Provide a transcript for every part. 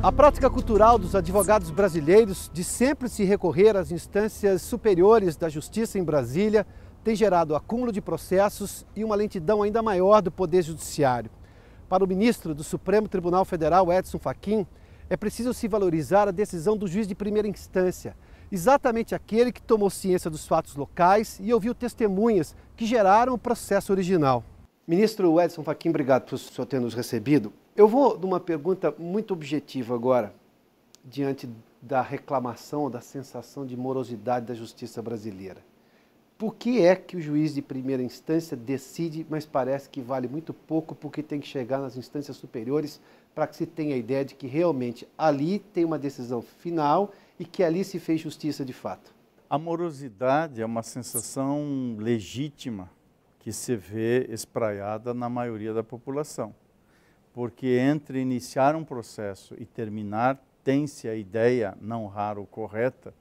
A prática cultural dos advogados brasileiros de sempre se recorrer às instâncias superiores da justiça em Brasília tem gerado acúmulo de processos e uma lentidão ainda maior do Poder Judiciário. Para o ministro do Supremo Tribunal Federal, Edson Fachin, é preciso se valorizar a decisão do juiz de primeira instância, exatamente aquele que tomou ciência dos fatos locais e ouviu testemunhas que geraram o processo original. Ministro Edson Fachin, obrigado por o ter nos recebido. Eu vou de uma pergunta muito objetiva agora, diante da reclamação, da sensação de morosidade da justiça brasileira. Por que é que o juiz de primeira instância decide, mas parece que vale muito pouco porque tem que chegar nas instâncias superiores para que se tenha a ideia de que realmente ali tem uma decisão final e que ali se fez justiça de fato. Amorosidade é uma sensação legítima que se vê espraiada na maioria da população. Porque entre iniciar um processo e terminar, tem-se a ideia, não raro correta,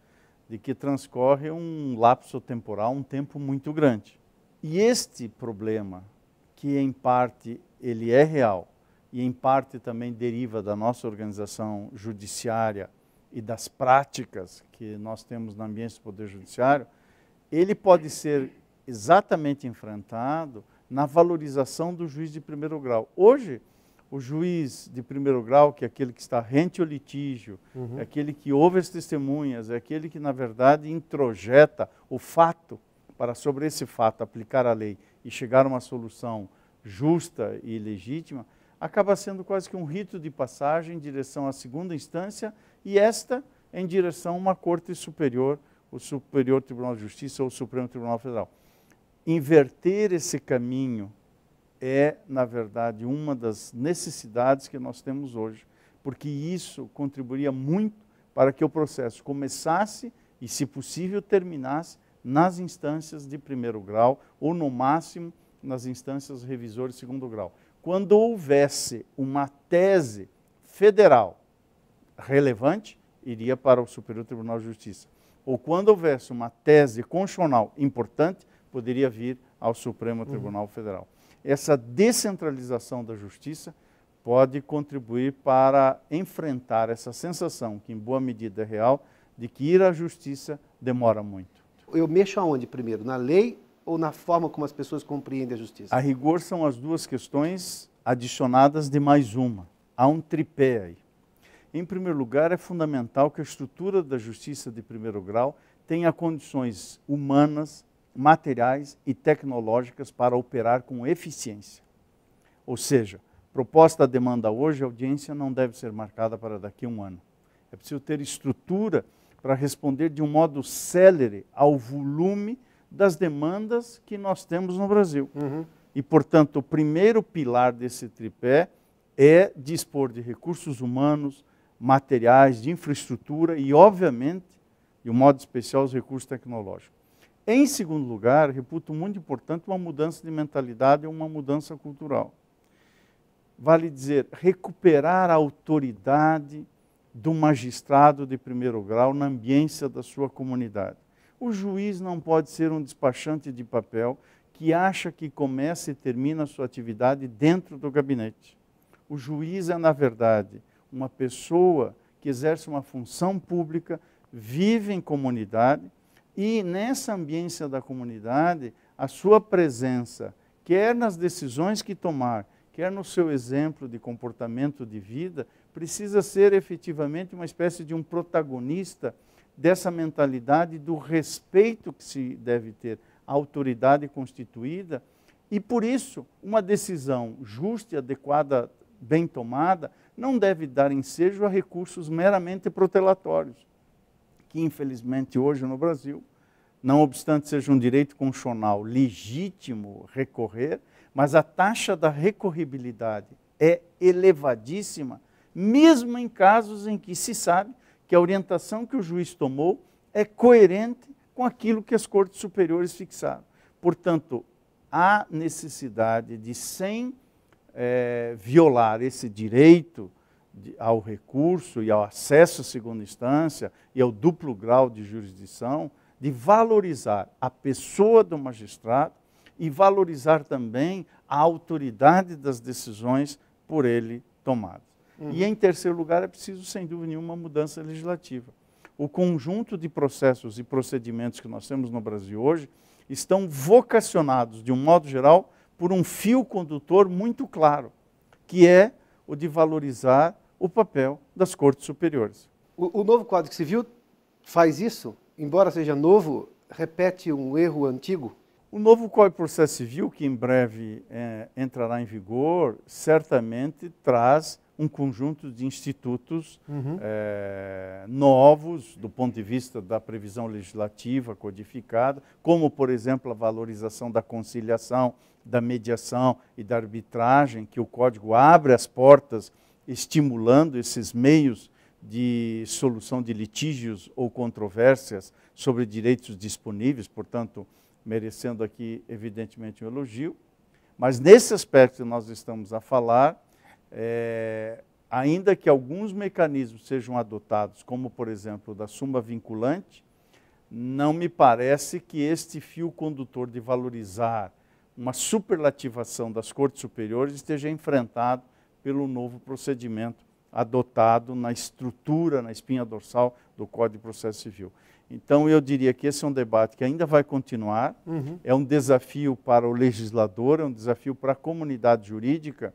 de que transcorre um lapso temporal, um tempo muito grande. E este problema, que em parte ele é real e em parte também deriva da nossa organização judiciária e das práticas que nós temos no ambiente do Poder Judiciário, ele pode ser exatamente enfrentado na valorização do juiz de primeiro grau. Hoje, o juiz de primeiro grau, que é aquele que está rente ao litígio, uhum. é aquele que ouve as testemunhas, é aquele que, na verdade, introjeta o fato para, sobre esse fato, aplicar a lei e chegar a uma solução justa e legítima, acaba sendo quase que um rito de passagem em direção à segunda instância, e esta é em direção a uma Corte Superior, o Superior Tribunal de Justiça ou o Supremo Tribunal Federal. Inverter esse caminho é, na verdade, uma das necessidades que nós temos hoje, porque isso contribuiria muito para que o processo começasse e, se possível, terminasse nas instâncias de primeiro grau ou, no máximo, nas instâncias revisor de segundo grau. Quando houvesse uma tese federal relevante, iria para o Superior Tribunal de Justiça. Ou quando houvesse uma tese constitucional importante, poderia vir ao Supremo uhum. Tribunal uhum. Federal. Essa descentralização da justiça pode contribuir para enfrentar essa sensação, que em boa medida é real, de que ir à justiça demora muito. Eu mexo aonde primeiro? Na lei ou na forma como as pessoas compreendem a justiça? A rigor são as duas questões adicionadas de mais uma. Há um tripé aí. Em primeiro lugar, é fundamental que a estrutura da justiça de primeiro grau tenha condições humanas, materiais e tecnológicas para operar com eficiência. Ou seja, proposta à demanda hoje, a audiência não deve ser marcada para daqui a um ano. É preciso ter estrutura para responder de um modo célere ao volume das demandas que nós temos no Brasil. Uhum. E, portanto, o primeiro pilar desse tripé é dispor de recursos humanos, materiais, de infraestrutura e, obviamente, de um modo especial, os recursos tecnológicos. Em segundo lugar, reputo muito importante uma mudança de mentalidade e uma mudança cultural. Vale dizer, recuperar a autoridade do magistrado de primeiro grau na ambiência da sua comunidade. O juiz não pode ser um despachante de papel que acha que começa e termina a sua atividade dentro do gabinete. O juiz é, na verdade, uma pessoa que exerce uma função pública, vive em comunidade e nessa ambiência da comunidade, a sua presença, quer nas decisões que tomar, quer no seu exemplo de comportamento de vida, precisa ser efetivamente uma espécie de um protagonista dessa mentalidade do respeito que se deve ter à autoridade constituída e por isso uma decisão justa e adequada, bem tomada, não deve dar ensejo a recursos meramente protelatórios, que infelizmente hoje no Brasil, não obstante seja um direito constitucional legítimo recorrer, mas a taxa da recorribilidade é elevadíssima, mesmo em casos em que se sabe que a orientação que o juiz tomou é coerente com aquilo que as cortes superiores fixaram. Portanto, há necessidade de, sem é, violar esse direito de, ao recurso e ao acesso à segunda instância e ao duplo grau de jurisdição, de valorizar a pessoa do magistrado e valorizar também a autoridade das decisões por ele tomadas. Uhum. E, em terceiro lugar, é preciso, sem dúvida nenhuma, mudança legislativa. O conjunto de processos e procedimentos que nós temos no Brasil hoje estão vocacionados, de um modo geral, por um fio condutor muito claro, que é o de valorizar o papel das cortes superiores. O, o novo Código Civil faz isso? Embora seja novo, repete um erro antigo? O novo Código de Processo Civil, que em breve é, entrará em vigor, certamente traz um conjunto de institutos uhum. é, novos do ponto de vista da previsão legislativa codificada, como, por exemplo, a valorização da conciliação, da mediação e da arbitragem, que o Código abre as portas estimulando esses meios de solução de litígios ou controvérsias sobre direitos disponíveis, portanto, merecendo aqui, evidentemente, um elogio. Mas nesse aspecto que nós estamos a falar, é, ainda que alguns mecanismos sejam adotados, como por exemplo da suma vinculante, não me parece que este fio condutor de valorizar uma superlativação das cortes superiores esteja enfrentado pelo novo procedimento adotado na estrutura, na espinha dorsal do Código de Processo Civil. Então, eu diria que esse é um debate que ainda vai continuar, uhum. é um desafio para o legislador, é um desafio para a comunidade jurídica,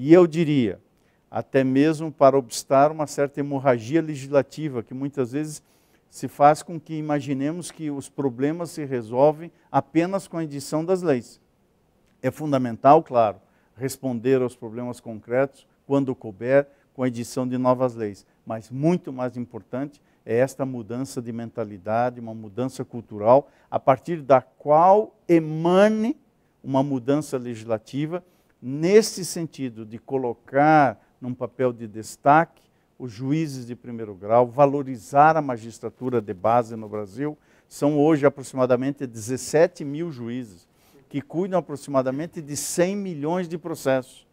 e eu diria, até mesmo para obstar uma certa hemorragia legislativa, que muitas vezes se faz com que imaginemos que os problemas se resolvem apenas com a edição das leis. É fundamental, claro, responder aos problemas concretos quando couber com a edição de novas leis, mas muito mais importante é esta mudança de mentalidade, uma mudança cultural, a partir da qual emane uma mudança legislativa nesse sentido de colocar num papel de destaque os juízes de primeiro grau, valorizar a magistratura de base no Brasil. São hoje aproximadamente 17 mil juízes que cuidam aproximadamente de 100 milhões de processos.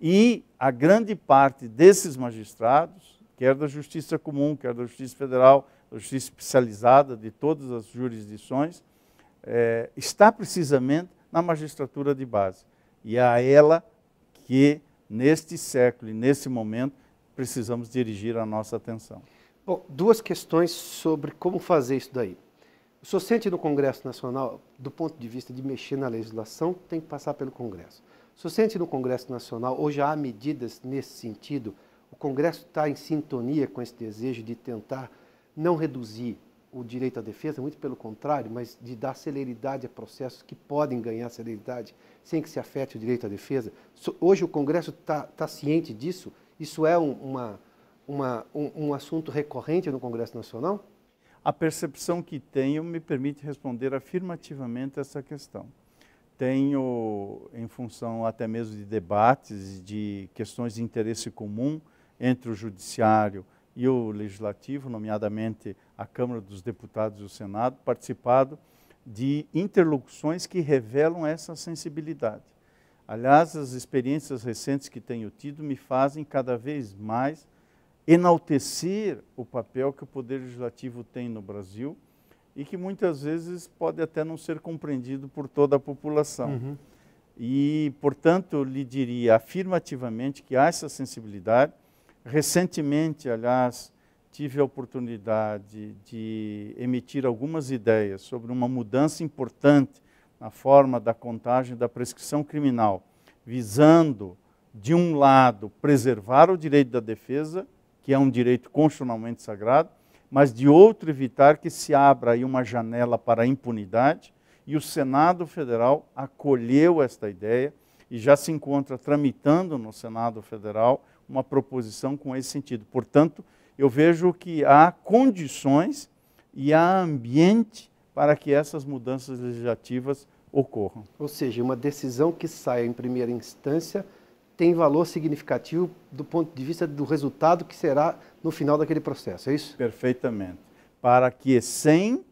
E a grande parte desses magistrados, quer da Justiça Comum, quer da Justiça Federal, da Justiça Especializada, de todas as jurisdições, é, está precisamente na magistratura de base e é a ela que, neste século e nesse momento, precisamos dirigir a nossa atenção. Bom, duas questões sobre como fazer isso daí. O sente no Congresso Nacional, do ponto de vista de mexer na legislação, tem que passar pelo Congresso. O sente no Congresso Nacional, hoje há medidas nesse sentido, o Congresso está em sintonia com esse desejo de tentar não reduzir o direito à defesa, muito pelo contrário, mas de dar celeridade a processos que podem ganhar celeridade sem que se afete o direito à defesa. Hoje o Congresso está tá ciente disso? Isso é um, uma, uma, um, um assunto recorrente no Congresso Nacional? A percepção que tenho me permite responder afirmativamente essa questão. Tenho, em função até mesmo de debates, de questões de interesse comum entre o judiciário e o Legislativo, nomeadamente a Câmara dos Deputados e o Senado, participado de interlocuções que revelam essa sensibilidade. Aliás, as experiências recentes que tenho tido me fazem cada vez mais enaltecer o papel que o Poder Legislativo tem no Brasil e que muitas vezes pode até não ser compreendido por toda a população. Uhum. E, portanto, lhe diria afirmativamente que há essa sensibilidade Recentemente, aliás, tive a oportunidade de emitir algumas ideias sobre uma mudança importante na forma da contagem da prescrição criminal, visando, de um lado, preservar o direito da defesa, que é um direito constitucionalmente sagrado, mas de outro, evitar que se abra aí uma janela para a impunidade. E o Senado Federal acolheu esta ideia e já se encontra tramitando no Senado Federal uma proposição com esse sentido. Portanto, eu vejo que há condições e há ambiente para que essas mudanças legislativas ocorram. Ou seja, uma decisão que saia em primeira instância tem valor significativo do ponto de vista do resultado que será no final daquele processo, é isso? Perfeitamente. Para que, sem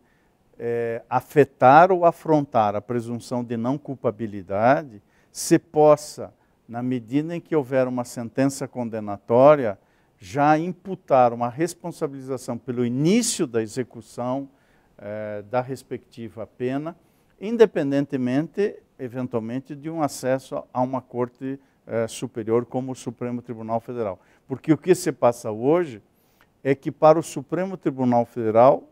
é, afetar ou afrontar a presunção de não culpabilidade, se possa na medida em que houver uma sentença condenatória, já imputar uma responsabilização pelo início da execução eh, da respectiva pena, independentemente, eventualmente, de um acesso a uma corte eh, superior como o Supremo Tribunal Federal. Porque o que se passa hoje é que para o Supremo Tribunal Federal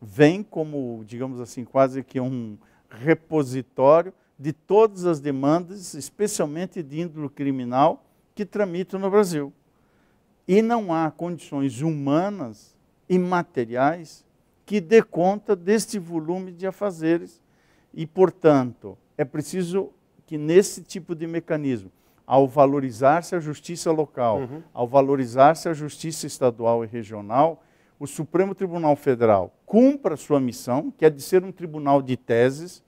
vem como, digamos assim, quase que um repositório de todas as demandas, especialmente de índole criminal, que tramitam no Brasil. E não há condições humanas e materiais que dê conta deste volume de afazeres. E, portanto, é preciso que nesse tipo de mecanismo, ao valorizar-se a justiça local, uhum. ao valorizar-se a justiça estadual e regional, o Supremo Tribunal Federal cumpra a sua missão, que é de ser um tribunal de teses,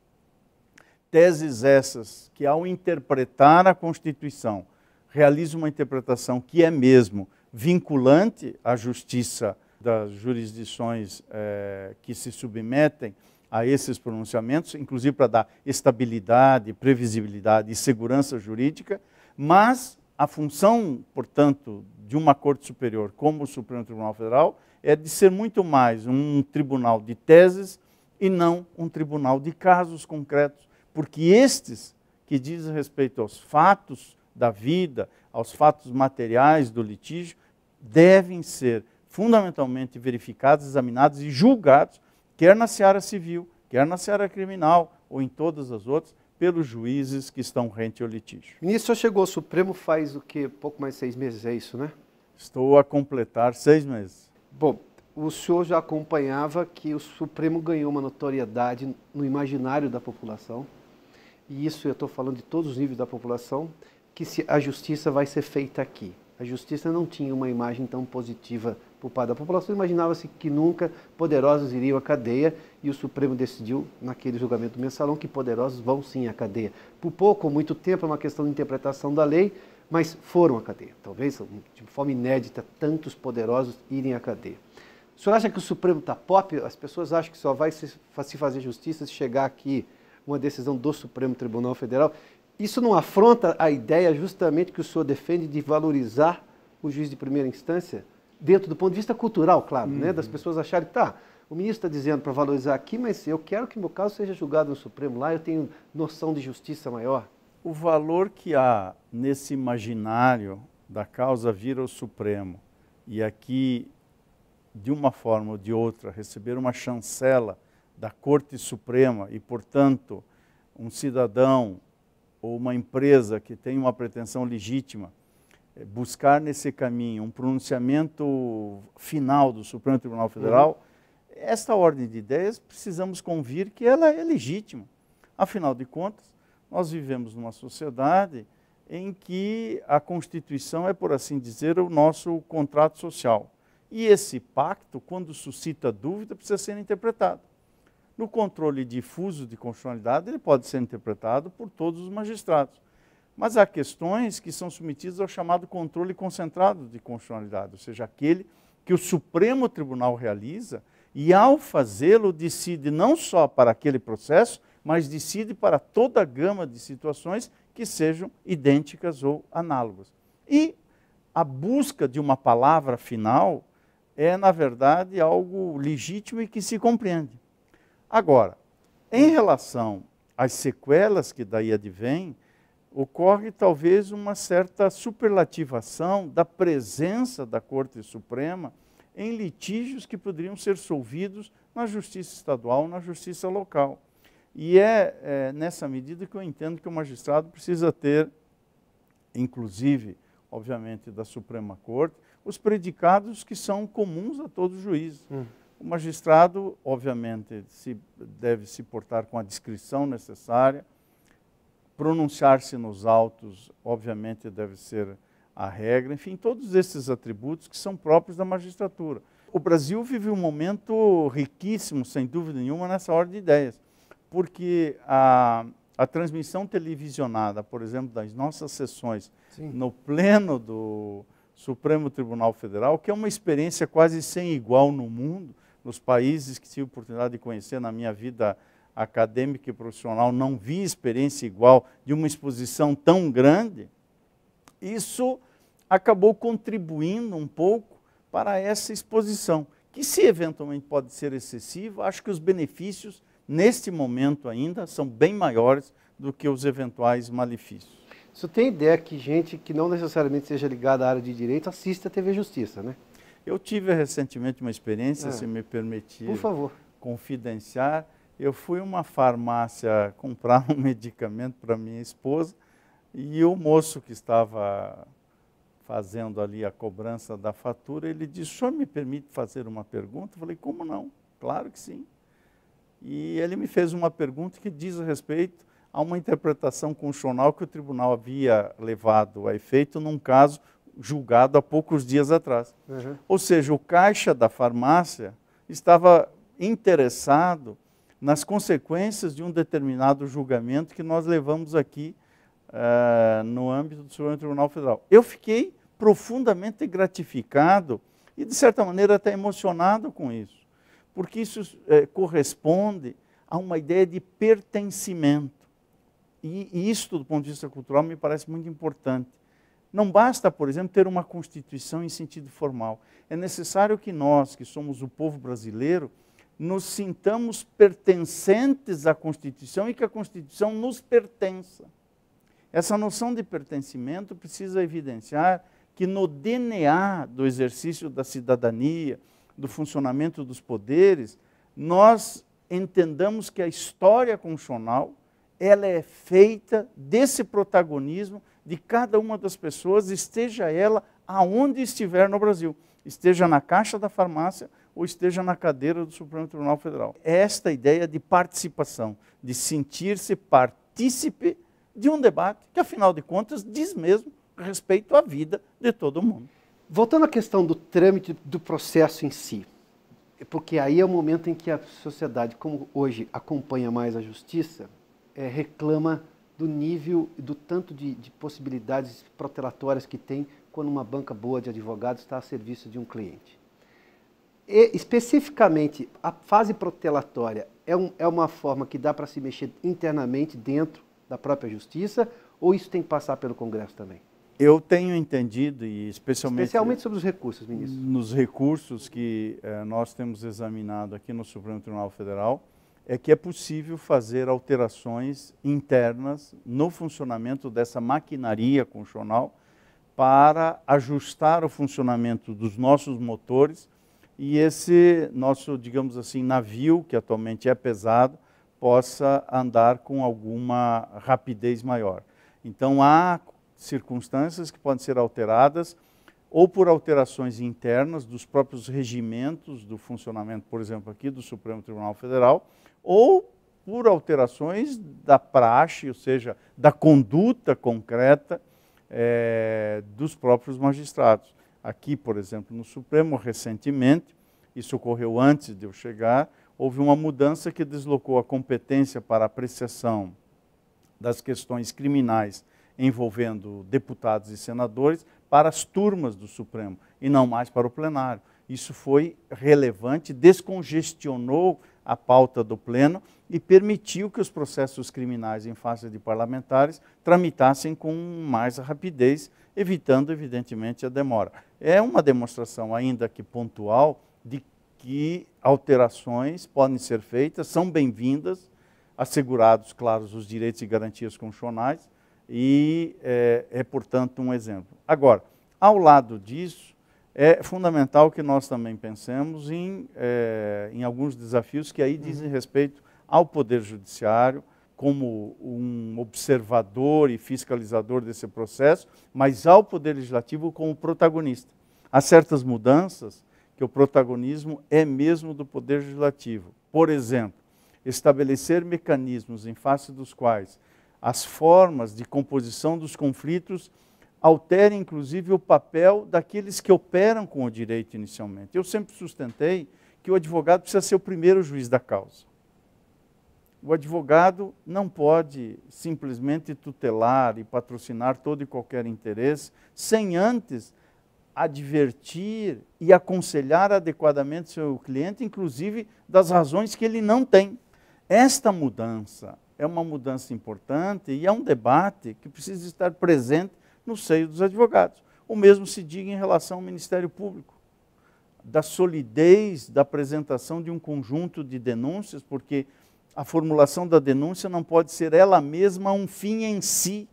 teses essas que, ao interpretar a Constituição, realiza uma interpretação que é mesmo vinculante à justiça das jurisdições eh, que se submetem a esses pronunciamentos, inclusive para dar estabilidade, previsibilidade e segurança jurídica, mas a função, portanto, de uma Corte Superior como o Supremo Tribunal Federal é de ser muito mais um tribunal de teses e não um tribunal de casos concretos porque estes que dizem respeito aos fatos da vida, aos fatos materiais do litígio, devem ser fundamentalmente verificados, examinados e julgados, quer na seara civil, quer na seara criminal ou em todas as outras, pelos juízes que estão rente ao litígio. Ministro, chegou ao Supremo faz o que? Pouco mais de seis meses, é isso, né? Estou a completar seis meses. Bom, o senhor já acompanhava que o Supremo ganhou uma notoriedade no imaginário da população e isso eu estou falando de todos os níveis da população, que se a justiça vai ser feita aqui. A justiça não tinha uma imagem tão positiva por parte da população. Imaginava-se que nunca poderosos iriam à cadeia e o Supremo decidiu, naquele julgamento do mensalão, que poderosos vão sim à cadeia. Por pouco ou muito tempo é uma questão de interpretação da lei, mas foram à cadeia. Talvez, de forma inédita, tantos poderosos irem à cadeia. O senhor acha que o Supremo está pop? As pessoas acham que só vai se fazer justiça se chegar aqui uma decisão do Supremo Tribunal Federal. Isso não afronta a ideia justamente que o senhor defende de valorizar o juiz de primeira instância, dentro do ponto de vista cultural, claro, uhum. né, das uhum. pessoas acharem que tá, o ministro está dizendo para valorizar aqui, mas eu quero que meu caso seja julgado no Supremo lá, eu tenho noção de justiça maior. O valor que há nesse imaginário da causa vir ao Supremo e aqui, de uma forma ou de outra, receber uma chancela da Corte Suprema e, portanto, um cidadão ou uma empresa que tem uma pretensão legítima eh, buscar nesse caminho um pronunciamento final do Supremo Tribunal Federal, uhum. esta ordem de ideias precisamos convir que ela é legítima. Afinal de contas, nós vivemos numa sociedade em que a Constituição é, por assim dizer, o nosso contrato social. E esse pacto, quando suscita dúvida, precisa ser interpretado. No controle difuso de constitucionalidade, ele pode ser interpretado por todos os magistrados. Mas há questões que são submetidas ao chamado controle concentrado de constitucionalidade, ou seja, aquele que o Supremo Tribunal realiza e, ao fazê-lo, decide não só para aquele processo, mas decide para toda a gama de situações que sejam idênticas ou análogas. E a busca de uma palavra final é, na verdade, algo legítimo e que se compreende. Agora, em relação às sequelas que daí advêm, ocorre talvez uma certa superlativação da presença da Corte Suprema em litígios que poderiam ser solvidos na justiça estadual, na justiça local. E é, é, nessa medida que eu entendo que o magistrado precisa ter, inclusive, obviamente, da Suprema Corte, os predicados que são comuns a todos os juízes. Hum. O magistrado, obviamente, se, deve se portar com a discrição necessária, pronunciar-se nos autos, obviamente, deve ser a regra, enfim, todos esses atributos que são próprios da magistratura. O Brasil vive um momento riquíssimo, sem dúvida nenhuma, nessa ordem de ideias, porque a, a transmissão televisionada, por exemplo, das nossas sessões Sim. no pleno do Supremo Tribunal Federal, que é uma experiência quase sem igual no mundo, nos países que tive oportunidade de conhecer na minha vida acadêmica e profissional, não vi experiência igual de uma exposição tão grande. Isso acabou contribuindo um pouco para essa exposição, que se eventualmente pode ser excessiva, acho que os benefícios neste momento ainda são bem maiores do que os eventuais malefícios. Você tem ideia que gente que não necessariamente seja ligada à área de direito assista a TV Justiça, né? Eu tive recentemente uma experiência, é. se me permitir. Por favor. Confidenciar. Eu fui a uma farmácia comprar um medicamento para minha esposa e o moço que estava fazendo ali a cobrança da fatura, ele disse: "Senhor me permite fazer uma pergunta?" Eu falei: "Como não? Claro que sim." E ele me fez uma pergunta que diz a respeito a uma interpretação constitucional que o tribunal havia levado a efeito num caso julgado há poucos dias atrás. Uhum. Ou seja, o caixa da farmácia estava interessado nas consequências de um determinado julgamento que nós levamos aqui uh, no âmbito do Supremo Tribunal Federal. Eu fiquei profundamente gratificado e, de certa maneira, até emocionado com isso, porque isso eh, corresponde a uma ideia de pertencimento. E, e do ponto de vista cultural, me parece muito importante. Não basta, por exemplo, ter uma Constituição em sentido formal. É necessário que nós, que somos o povo brasileiro, nos sintamos pertencentes à Constituição e que a Constituição nos pertença. Essa noção de pertencimento precisa evidenciar que no DNA do exercício da cidadania, do funcionamento dos poderes, nós entendamos que a história constitucional ela é feita desse protagonismo de cada uma das pessoas, esteja ela aonde estiver no Brasil, esteja na caixa da farmácia ou esteja na cadeira do Supremo Tribunal Federal. É esta ideia de participação, de sentir-se partícipe de um debate que, afinal de contas, diz mesmo respeito à vida de todo mundo. Voltando à questão do trâmite do processo em si, porque aí é o momento em que a sociedade, como hoje acompanha mais a justiça, é, reclama do nível, do tanto de, de possibilidades protelatórias que tem quando uma banca boa de advogados está a serviço de um cliente. E, especificamente, a fase protelatória é, um, é uma forma que dá para se mexer internamente dentro da própria justiça ou isso tem que passar pelo Congresso também? Eu tenho entendido, e especialmente. Especialmente sobre os recursos, ministro. Nos recursos que eh, nós temos examinado aqui no Supremo Tribunal Federal, é que é possível fazer alterações internas no funcionamento dessa maquinaria funcional para ajustar o funcionamento dos nossos motores e esse nosso, digamos assim, navio, que atualmente é pesado, possa andar com alguma rapidez maior. Então, há circunstâncias que podem ser alteradas ou por alterações internas dos próprios regimentos do funcionamento, por exemplo, aqui do Supremo Tribunal Federal, ou por alterações da praxe, ou seja, da conduta concreta é, dos próprios magistrados. Aqui, por exemplo, no Supremo, recentemente, isso ocorreu antes de eu chegar, houve uma mudança que deslocou a competência para apreciação das questões criminais envolvendo deputados e senadores para as turmas do Supremo e não mais para o plenário. Isso foi relevante, descongestionou a pauta do Pleno e permitiu que os processos criminais em face de parlamentares tramitassem com mais rapidez, evitando, evidentemente, a demora. É uma demonstração, ainda que pontual, de que alterações podem ser feitas, são bem-vindas, assegurados, claro, os direitos e garantias constitucionais, e é, é, portanto, um exemplo. Agora, ao lado disso, é fundamental que nós também pensemos em, é, em alguns desafios que aí uhum. dizem respeito ao Poder Judiciário, como um observador e fiscalizador desse processo, mas ao Poder Legislativo como protagonista. Há certas mudanças que o protagonismo é mesmo do Poder Legislativo. Por exemplo, estabelecer mecanismos em face dos quais as formas de composição dos conflitos altere inclusive o papel daqueles que operam com o direito inicialmente. Eu sempre sustentei que o advogado precisa ser o primeiro juiz da causa. O advogado não pode simplesmente tutelar e patrocinar todo e qualquer interesse sem antes advertir e aconselhar adequadamente seu cliente, inclusive das razões que ele não tem. Esta mudança é uma mudança importante e é um debate que precisa estar presente no seio dos advogados. O mesmo se diga em relação ao Ministério Público, da solidez da apresentação de um conjunto de denúncias, porque a formulação da denúncia não pode ser ela mesma um fim em si.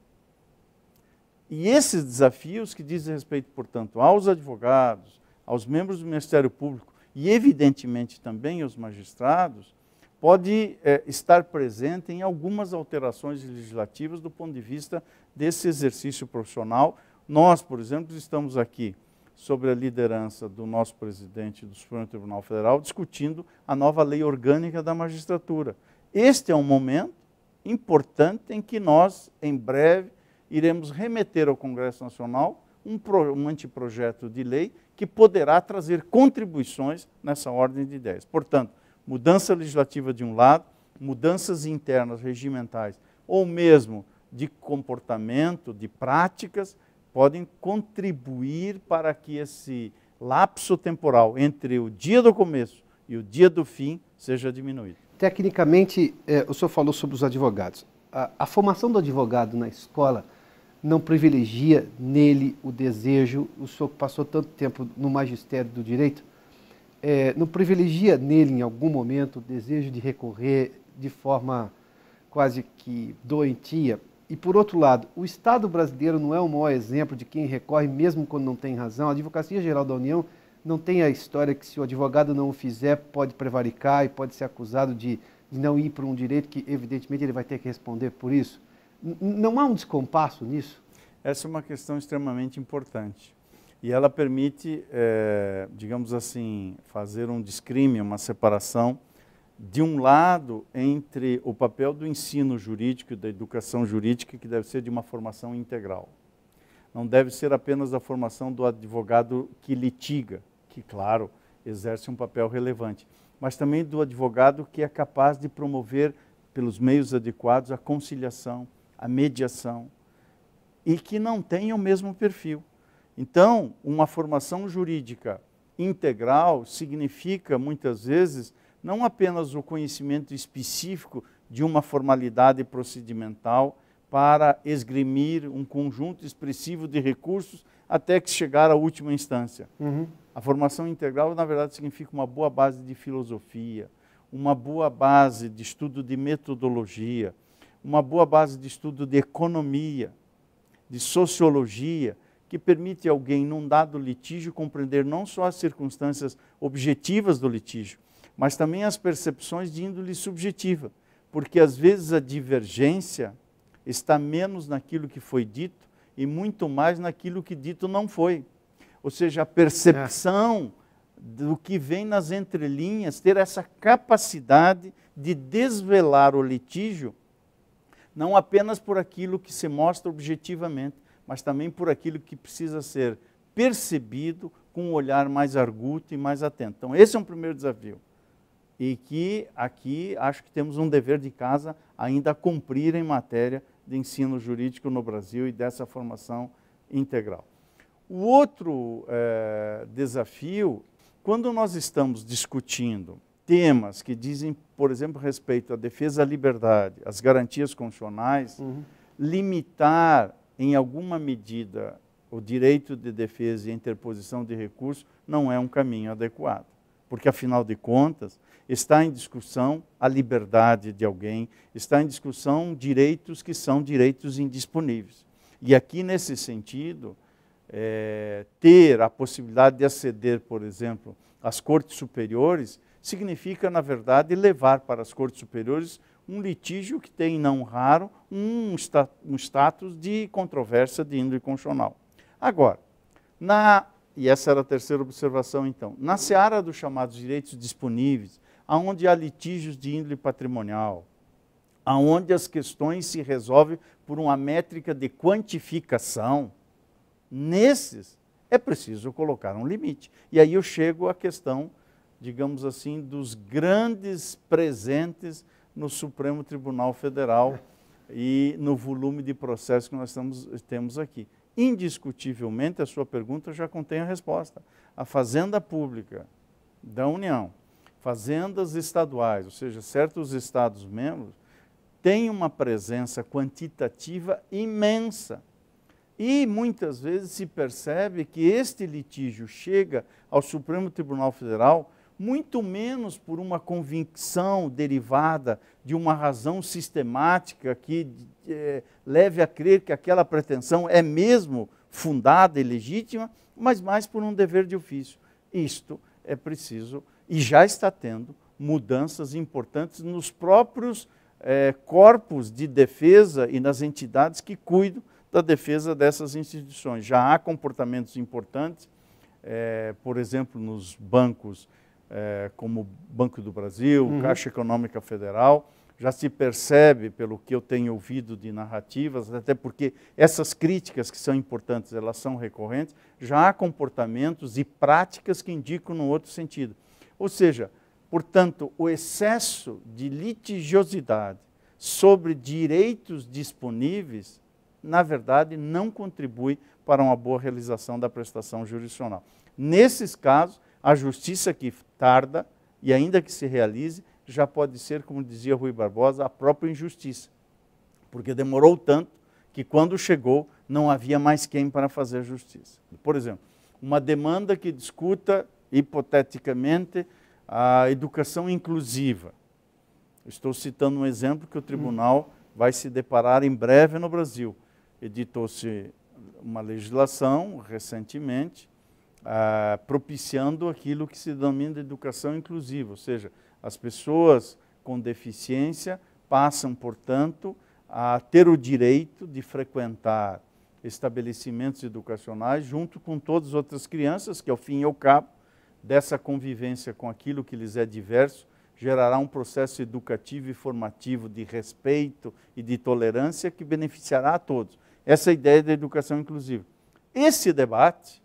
E esses desafios que dizem respeito, portanto, aos advogados, aos membros do Ministério Público e, evidentemente, também aos magistrados, pode é, estar presente em algumas alterações legislativas do ponto de vista desse exercício profissional. Nós, por exemplo, estamos aqui sobre a liderança do nosso presidente do Supremo Tribunal Federal discutindo a nova lei orgânica da magistratura. Este é um momento importante em que nós, em breve, iremos remeter ao Congresso Nacional um, pro, um anteprojeto de lei que poderá trazer contribuições nessa ordem de ideias. Portanto, mudança legislativa de um lado, mudanças internas regimentais ou mesmo de comportamento, de práticas, podem contribuir para que esse lapso temporal entre o dia do começo e o dia do fim seja diminuído. Tecnicamente, eh, o senhor falou sobre os advogados. A, a, formação do advogado na escola não privilegia nele o desejo, o senhor que passou tanto tempo no magistério do direito, eh, não privilegia nele em algum momento o desejo de recorrer de forma quase que doentia e, por outro lado, o Estado brasileiro não é o maior exemplo de quem recorre mesmo quando não tem razão. A Advocacia Geral da União não tem a história que, se o advogado não o fizer, pode prevaricar e pode ser acusado de, de não ir para um direito que, evidentemente, ele vai ter que responder por isso. N não há um descompasso nisso? Essa é uma questão extremamente importante. E ela permite, é, digamos assim, fazer um descrime, uma separação de um lado, entre o papel do ensino jurídico e da educação jurídica, que deve ser de uma formação integral. Não deve ser apenas a formação do advogado que litiga, que, claro, exerce um papel relevante, mas também do advogado que é capaz de promover, pelos meios adequados, a conciliação, a mediação, e que não tem o mesmo perfil. Então, uma formação jurídica integral significa, muitas vezes, não apenas o conhecimento específico de uma formalidade procedimental para esgrimir um conjunto expressivo de recursos até que chegar à última instância. Uhum. A formação integral, na verdade, significa uma boa base de filosofia, uma boa base de estudo de metodologia, uma boa base de estudo de economia, de sociologia, que permite alguém, num dado litígio, compreender não só as circunstâncias objetivas do litígio, mas também as percepções de índole subjetiva, porque às vezes a divergência está menos naquilo que foi dito e muito mais naquilo que dito não foi. Ou seja, a percepção é. do que vem nas entrelinhas, ter essa capacidade de desvelar o litígio, não apenas por aquilo que se mostra objetivamente, mas também por aquilo que precisa ser percebido com um olhar mais arguto e mais atento. Então, esse é um primeiro desafio e que aqui acho que temos um dever de casa ainda a cumprir em matéria de ensino jurídico no Brasil e dessa formação integral. O outro eh, desafio, quando nós estamos discutindo temas que dizem, por exemplo, respeito à defesa da liberdade, às garantias constitucionais, uhum. limitar em alguma medida o direito de defesa e interposição de recurso não é um caminho adequado porque afinal de contas está em discussão a liberdade de alguém, está em discussão direitos que são direitos indisponíveis. E aqui, nesse sentido, é, ter a possibilidade de aceder, por exemplo, às cortes superiores, significa, na verdade, levar para as cortes superiores um litígio que tem, não raro, um, status de controvérsia de índole constitucional. Agora, na e essa era a terceira observação então, na seara dos chamados direitos disponíveis, aonde há litígios de índole patrimonial, aonde as questões se resolvem por uma métrica de quantificação, nesses é preciso colocar um limite. E aí eu chego à questão, digamos assim, dos grandes presentes no Supremo Tribunal Federal e no volume de processos que nós temos aqui indiscutivelmente a sua pergunta já contém a resposta. A fazenda pública da União, fazendas estaduais, ou seja, certos Estados-membros, têm uma presença quantitativa imensa. E muitas vezes se percebe que este litígio chega ao Supremo Tribunal Federal muito menos por uma convicção derivada de uma razão sistemática que é, leve a crer que aquela pretensão é mesmo fundada e legítima, mas mais por um dever de ofício. Isto é preciso, e já está tendo, mudanças importantes nos próprios é, corpos de defesa e nas entidades que cuidam da defesa dessas instituições. Já há comportamentos importantes, é, por exemplo, nos bancos é, como Banco do Brasil, uhum. Caixa Econômica Federal, já se percebe pelo que eu tenho ouvido de narrativas, até porque essas críticas que são importantes, elas são recorrentes, já há comportamentos e práticas que indicam no outro sentido. Ou seja, portanto, o excesso de litigiosidade sobre direitos disponíveis, na verdade, não contribui para uma boa realização da prestação jurisdicional. Nesses casos, a justiça que tarda, e ainda que se realize, já pode ser, como dizia Rui Barbosa, a própria injustiça, porque demorou tanto que quando chegou não havia mais quem para fazer justiça. Por exemplo, uma demanda que discuta, hipoteticamente, a educação inclusiva. Estou citando um exemplo que o tribunal vai se deparar em breve no Brasil. Editou-se uma legislação recentemente, ah, propiciando aquilo que se denomina educação inclusiva, ou seja, as pessoas com deficiência passam, portanto, a ter o direito de frequentar estabelecimentos educacionais junto com todas as outras crianças, que ao fim e ao cabo dessa convivência com aquilo que lhes é diverso, gerará um processo educativo e formativo de respeito e de tolerância que beneficiará a todos. Essa é a ideia da educação inclusiva. Esse debate,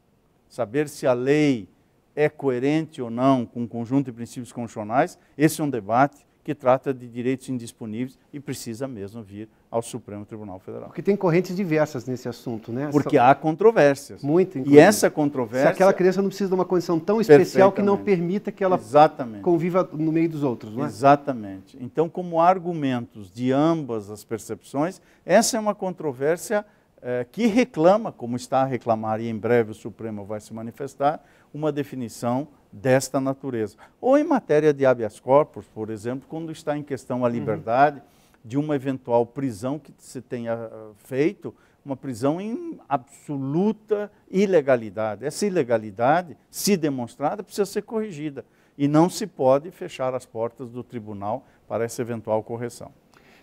saber se a lei é coerente ou não com um conjunto de princípios constitucionais, esse é um debate que trata de direitos indisponíveis e precisa mesmo vir ao Supremo Tribunal Federal. Porque tem correntes diversas nesse assunto, né? Porque Só... há controvérsias. Muito, inclusive. E essa controvérsia... Se aquela criança não precisa de uma condição tão especial que não permita que ela Exatamente. conviva no meio dos outros, não é? Exatamente. Então, como argumentos de ambas as percepções, essa é uma controvérsia eh, que reclama, como está a reclamar e em breve o Supremo vai se manifestar, uma definição desta natureza. Ou em matéria de habeas corpus, por exemplo, quando está em questão a uhum. liberdade uhum. de uma eventual prisão que se tenha ah, feito, uma prisão em absoluta ilegalidade. Essa ilegalidade, se demonstrada, precisa ser corrigida. E não se pode fechar as portas do tribunal para essa eventual correção.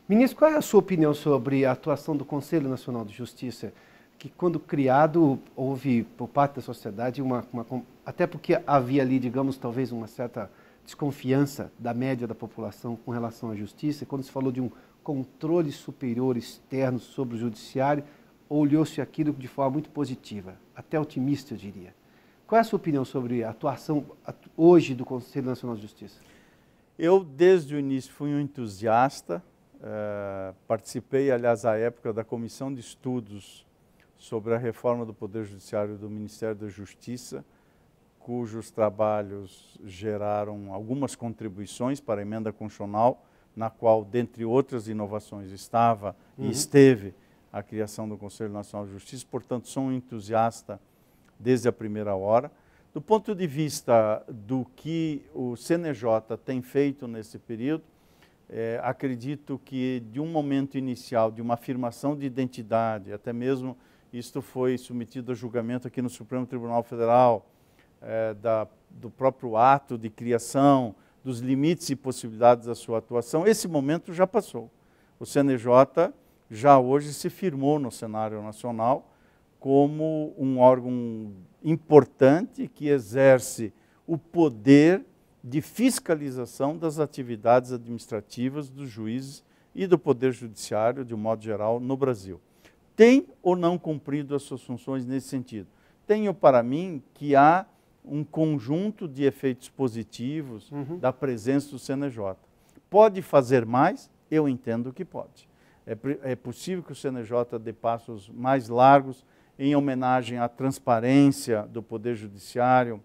Ministro, qual é a sua opinião sobre a atuação do Conselho Nacional de Justiça que quando criado houve por parte da sociedade uma, uma até porque havia ali digamos talvez uma certa desconfiança da média da população com relação à justiça quando se falou de um controle superior externo sobre o judiciário olhou-se aquilo de forma muito positiva até otimista eu diria qual é a sua opinião sobre a atuação hoje do Conselho Nacional de Justiça eu desde o início fui um entusiasta uh, participei aliás à época da comissão de estudos sobre a reforma do Poder Judiciário do Ministério da Justiça, cujos trabalhos geraram algumas contribuições para a emenda constitucional, na qual, dentre outras inovações, estava uhum. e esteve a criação do Conselho Nacional de Justiça. Portanto, sou um entusiasta desde a primeira hora. Do ponto de vista do que o CNJ tem feito nesse período, é, acredito que de um momento inicial, de uma afirmação de identidade, até mesmo isto foi submetido a julgamento aqui no Supremo Tribunal Federal, é, da, do próprio ato de criação, dos limites e possibilidades da sua atuação. Esse momento já passou. O CNJ já hoje se firmou no cenário nacional como um órgão importante que exerce o poder de fiscalização das atividades administrativas dos juízes e do Poder Judiciário, de um modo geral, no Brasil tem ou não cumprido as suas funções nesse sentido. Tenho para mim que há um conjunto de efeitos positivos uhum. da presença do CNJ. Pode fazer mais? Eu entendo que pode. É, é possível que o CNJ dê passos mais largos em homenagem à transparência do Poder Judiciário,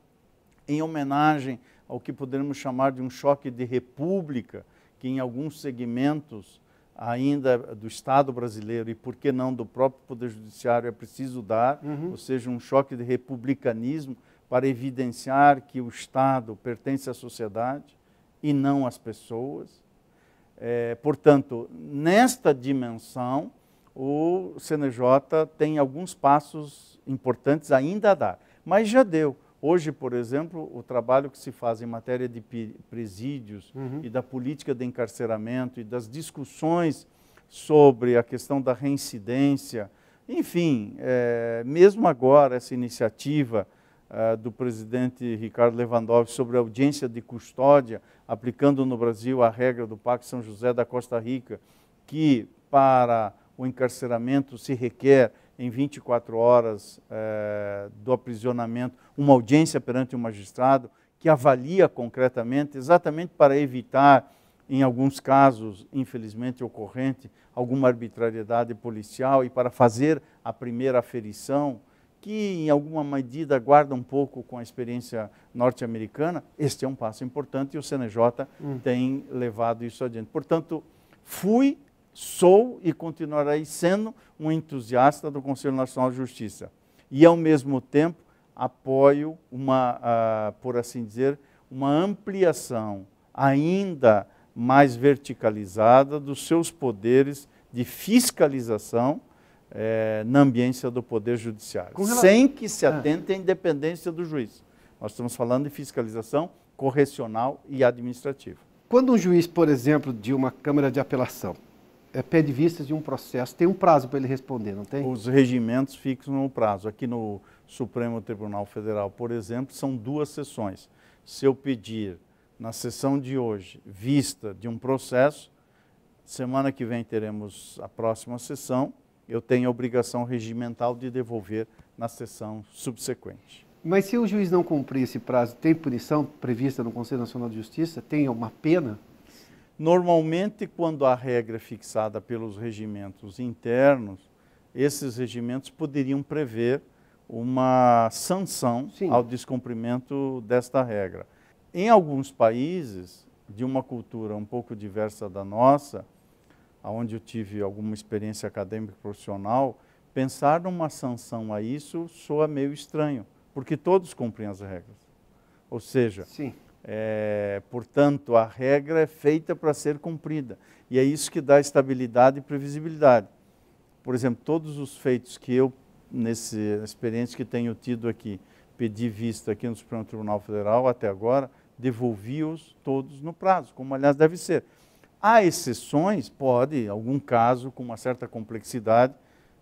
em homenagem ao que poderíamos chamar de um choque de república, que em alguns segmentos ainda do Estado brasileiro e, por que não, do próprio Poder Judiciário é preciso dar, uhum. ou seja, um choque de republicanismo para evidenciar que o Estado pertence à sociedade e não às pessoas. É, portanto, nesta dimensão, o CNJ tem alguns passos importantes ainda a dar, mas já deu. Hoje, por exemplo, o trabalho que se faz em matéria de presídios uhum. e da política de encarceramento e das discussões sobre a questão da reincidência, enfim, é, mesmo agora essa iniciativa é, do presidente Ricardo Lewandowski sobre audiência de custódia, aplicando no Brasil a regra do Pacto São José da Costa Rica, que para o encarceramento se requer em 24 horas eh, do aprisionamento uma audiência perante um magistrado que avalia concretamente, exatamente para evitar, em alguns casos, infelizmente ocorrente, alguma arbitrariedade policial e para fazer a primeira aferição, que em alguma medida guarda um pouco com a experiência norte-americana, este é um passo importante e o CNJ hum. tem levado isso adiante. Portanto, fui sou e continuarei sendo um entusiasta do Conselho Nacional de Justiça. E, ao mesmo tempo, apoio uma, uh, por assim dizer, uma ampliação ainda mais verticalizada dos seus poderes de fiscalização eh, na ambiência do Poder Judiciário, relação... sem que se ah. atente à independência do juiz. Nós estamos falando de fiscalização correcional e administrativa. Quando um juiz, por exemplo, de uma Câmara de Apelação, é, pede vistas de um processo. Tem um prazo para ele responder, não tem? Os regimentos fixam o prazo. Aqui no Supremo Tribunal Federal, por exemplo, são duas sessões. Se eu pedir na sessão de hoje vista de um processo, semana que vem teremos a próxima sessão, eu tenho a obrigação regimental de devolver na sessão subsequente. Mas se o juiz não cumprir esse prazo, tem punição prevista no Conselho Nacional de Justiça? Tem uma pena? Normalmente, quando a regra é fixada pelos regimentos internos, esses regimentos poderiam prever uma sanção Sim. ao descumprimento desta regra. Em alguns países, de uma cultura um pouco diversa da nossa, onde eu tive alguma experiência acadêmica profissional, pensar numa sanção a isso soa meio estranho, porque todos cumprem as regras. Ou seja, Sim. É, portanto, a regra é feita para ser cumprida. E é isso que dá estabilidade e previsibilidade. Por exemplo, todos os feitos que eu, nessa experiência que tenho tido aqui, pedi vista aqui no Supremo Tribunal Federal até agora, devolvi-os todos no prazo, como aliás deve ser. Há exceções, pode, algum caso com uma certa complexidade,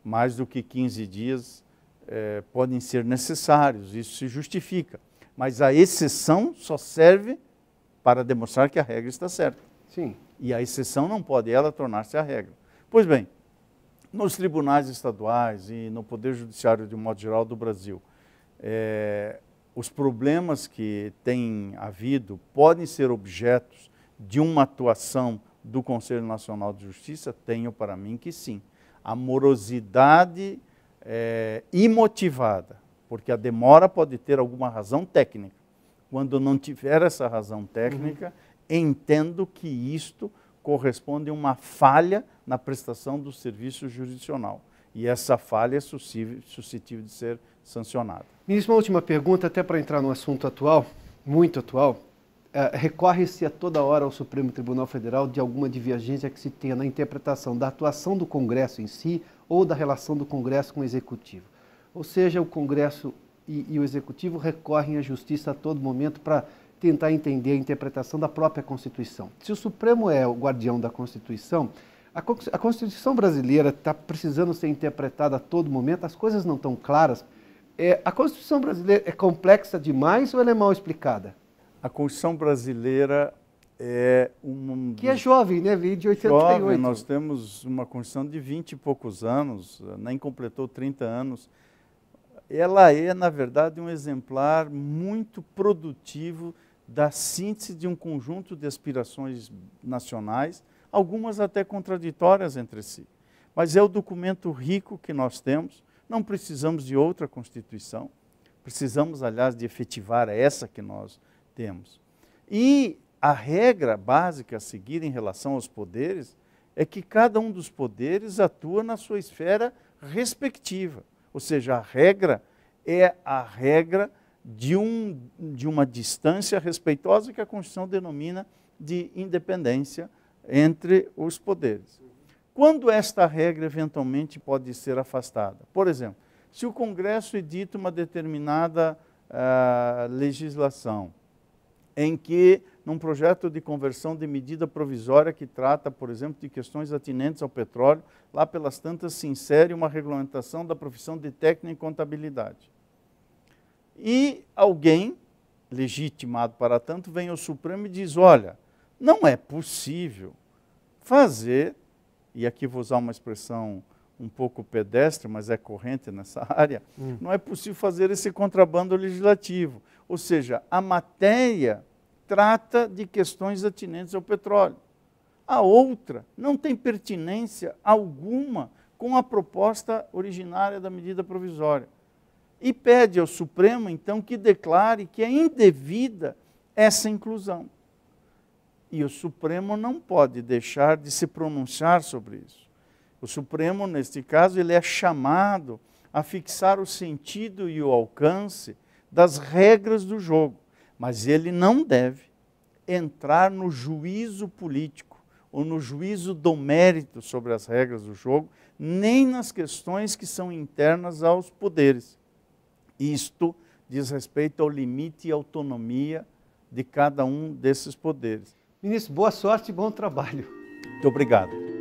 mais do que 15 dias é, podem ser necessários, isso se justifica mas a exceção só serve para demonstrar que a regra está certa. Sim. E a exceção não pode ela tornar-se a regra. Pois bem, nos tribunais estaduais e no Poder Judiciário de um modo geral do Brasil, é, os problemas que têm havido podem ser objetos de uma atuação do Conselho Nacional de Justiça? Tenho para mim que sim. A morosidade é, imotivada porque a demora pode ter alguma razão técnica. Quando não tiver essa razão técnica, uhum. entendo que isto corresponde a uma falha na prestação do serviço jurisdicional. E essa falha é suscetível de ser sancionada. Ministro, uma última pergunta, até para entrar no assunto atual, muito atual. É, Recorre-se a toda hora ao Supremo Tribunal Federal de alguma divergência que se tenha na interpretação da atuação do Congresso em si ou da relação do Congresso com o Executivo. Ou seja, o Congresso e, e o Executivo recorrem à Justiça a todo momento para tentar entender a interpretação da própria Constituição. Se o Supremo é o guardião da Constituição, a Constituição brasileira está precisando ser interpretada a todo momento, as coisas não estão claras. É, a Constituição brasileira é complexa demais ou ela é mal explicada? A Constituição brasileira é um... Que é jovem, né? De 88. Jovem, nós temos uma Constituição de 20 e poucos anos, né, nem completou 30 anos ela é, na verdade, um exemplar muito produtivo da síntese de um conjunto de aspirações nacionais, algumas até contraditórias entre si. Mas é o documento rico que nós temos, não precisamos de outra Constituição, precisamos, aliás, de efetivar essa que nós temos. E a regra básica a seguir em relação aos poderes é que cada um dos poderes atua na sua esfera respectiva. Ou seja, a regra é a regra de, um, de uma distância respeitosa que a Constituição denomina de independência entre os poderes. Quando esta regra eventualmente pode ser afastada? Por exemplo, se o Congresso edita uma determinada uh, legislação em que num projeto de conversão de medida provisória que trata, por exemplo, de questões atinentes ao petróleo, lá pelas tantas se insere uma regulamentação da profissão de técnico em contabilidade. E alguém, legitimado para tanto, vem ao Supremo e diz, olha, não é possível fazer, e aqui vou usar uma expressão um pouco pedestre, mas é corrente nessa área, hum. não é possível fazer esse contrabando legislativo. Ou seja, a matéria trata de questões atinentes ao petróleo. A outra não tem pertinência alguma com a proposta originária da medida provisória. E pede ao Supremo, então, que declare que é indevida essa inclusão. E o Supremo não pode deixar de se pronunciar sobre isso. O Supremo, neste caso, ele é chamado a fixar o sentido e o alcance das regras do jogo. Mas ele não deve entrar no juízo político ou no juízo do mérito sobre as regras do jogo, nem nas questões que são internas aos poderes. Isto diz respeito ao limite e autonomia de cada um desses poderes. Ministro, boa sorte e bom trabalho. Muito obrigado.